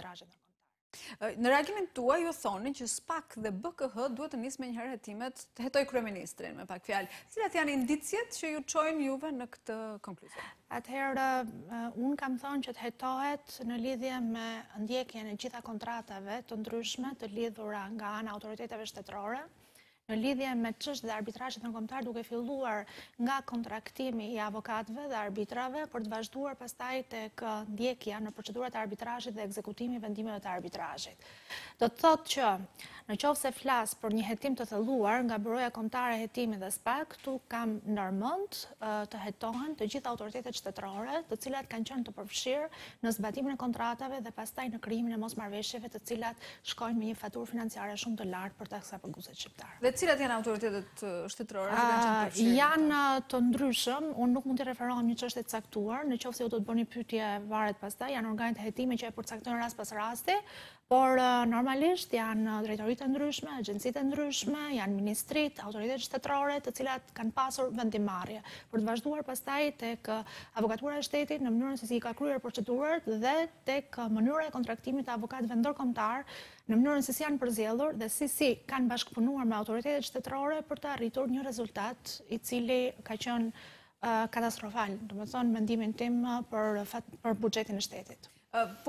trajet në Në reagimin tua ju thoni që SPAK dhe BKH duhet të njësë me njëherë hetimet të hetoj kreministrin me pak fjallë. Cilat janë indicjet që ju qojnë juve në këtë konkluzion? Atëherë, unë kam thonë që të hetohet në lidhje me ndjekje në gjitha kontratave të ndryshme të lidhura nga anë autoriteteve shtetërore, në lidhje me qështë dhe arbitrashtë në komtar duke filluar nga kontraktimi i avokatve dhe arbitrave për të vazhduar pastaj të këndjekja në procedurat arbitrashtë dhe ekzekutimi vendimeve të arbitrashtë. Do të thotë që në qovë se flasë për një jetim të thëlluar nga bëroja e jetimi dhe spak, tu kam nërmënd të jetohen të gjitha autoritetet qëtëtërore të cilat kanë qënë të përfshirë në zbatimin e kontratave dhe pastaj në kryimin e mos marveshjeve të cilat shkojnë me një fatur financiare shumë të lartë për taksa përguzet shqiptarë cilat janë autoritetet shtetërore? Janë të ndryshëm, unë nuk mund të referohem një qështet caktuar, në qofë se ju të të bërë një pytje varet pas ta, janë organit të jetime që e përcaktojnë ras pas rasti, por normalisht janë drejtorit të ndryshme, agjensit të ndryshme, janë ministrit, autoritet shtetërore, të cilat kanë pasur vendimarje, për të vazhduar pas taj të kë avokatura e shtetit në mënyrën se si ka kryer procedurët dhe të kë mënyrë e kontraktimit të avokat vendor në mënyrën se si janë përzjellur dhe si si kanë bashkëpunuar me autoritet komitetit shtetërore për të arritur një rezultat i cili ka qënë uh, katastrofal, dhe më thonë, mendimin tim uh, për, për bugjetin e shtetit. Uh,